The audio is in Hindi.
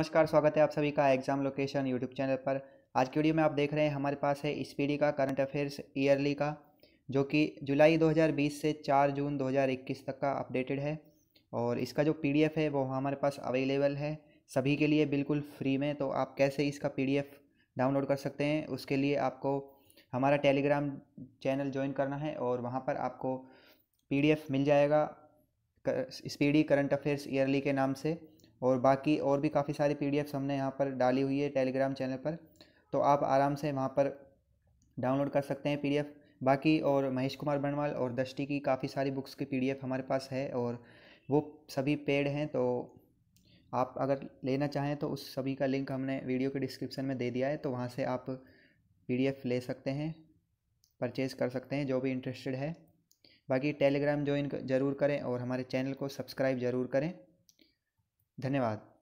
नमस्कार स्वागत है आप सभी का एग्जाम लोकेशन यूट्यूब चैनल पर आज की वीडियो में आप देख रहे हैं हमारे पास है स्पीडी का करंट अफेयर्स ईयरली का जो कि जुलाई 2020 से 4 जून 2021 तक का अपडेटेड है और इसका जो पीडीएफ है वो हमारे पास अवेलेबल है सभी के लिए बिल्कुल फ्री में तो आप कैसे इसका पी डाउनलोड कर सकते हैं उसके लिए आपको हमारा टेलीग्राम चैनल ज्वाइन करना है और वहाँ पर आपको पी मिल जाएगा स्पीडी करंट अफेयर्स ईयरली के नाम से और बाकी और भी काफ़ी सारी पी हमने यहाँ पर डाली हुई है टेलीग्राम चैनल पर तो आप आराम से वहाँ पर डाउनलोड कर सकते हैं पी बाकी और महेश कुमार बनवाल और दृष्टि की काफ़ी सारी बुक्स की पी हमारे पास है और वो सभी पेड हैं तो आप अगर लेना चाहें तो उस सभी का लिंक हमने वीडियो के डिस्क्रिप्शन में दे दिया है तो वहाँ से आप पी ले सकते हैं परचेज़ कर सकते हैं जो भी इंटरेस्टेड है बाकी टेलीग्राम ज्वाइन जरूर करें और हमारे चैनल को सब्सक्राइब ज़रूर करें धन्यवाद